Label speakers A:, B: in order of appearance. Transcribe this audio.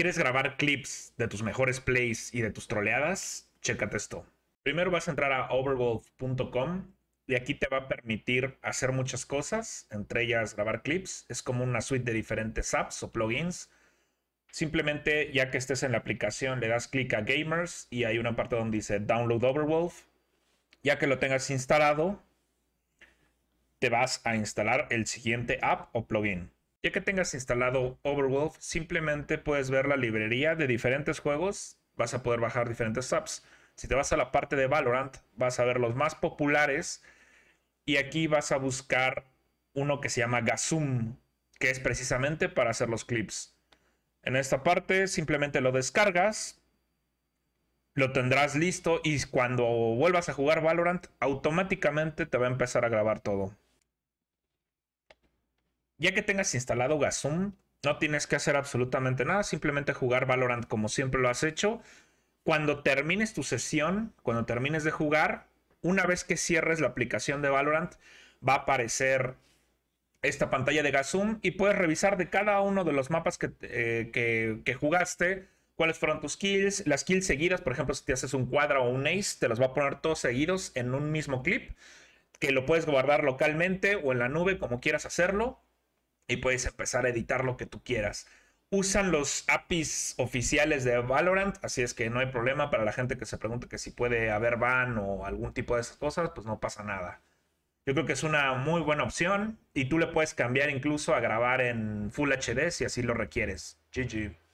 A: ¿Quieres grabar clips de tus mejores plays y de tus troleadas? Chécate esto. Primero vas a entrar a overwolf.com y aquí te va a permitir hacer muchas cosas, entre ellas grabar clips. Es como una suite de diferentes apps o plugins. Simplemente, ya que estés en la aplicación, le das clic a Gamers y hay una parte donde dice Download Overwolf. Ya que lo tengas instalado, te vas a instalar el siguiente app o plugin. Ya que tengas instalado Overwolf, simplemente puedes ver la librería de diferentes juegos, vas a poder bajar diferentes apps. Si te vas a la parte de Valorant, vas a ver los más populares y aquí vas a buscar uno que se llama Gazoom, que es precisamente para hacer los clips. En esta parte simplemente lo descargas, lo tendrás listo y cuando vuelvas a jugar Valorant, automáticamente te va a empezar a grabar todo. Ya que tengas instalado Gazoom, no tienes que hacer absolutamente nada, simplemente jugar Valorant como siempre lo has hecho. Cuando termines tu sesión, cuando termines de jugar, una vez que cierres la aplicación de Valorant, va a aparecer esta pantalla de Gazoom y puedes revisar de cada uno de los mapas eh, que, jugaste cuáles fueron tus kills, las kills seguidas, por ejemplo, si te haces un cuadro o un ace, te los va a poner todos seguidos en un mismo clip, que lo puedes guardar localmente o en la nube, como quieras hacerlo y puedes empezar a editar lo que tú quieras. Usan los APIs oficiales de Valorant, así es que no hay problema para la gente que se pregunte que si puede haber ban o algún tipo de esas cosas, pues no pasa nada. Yo creo que es una muy buena opción y tú le puedes cambiar incluso a grabar en Full HD si así lo requieres. GG.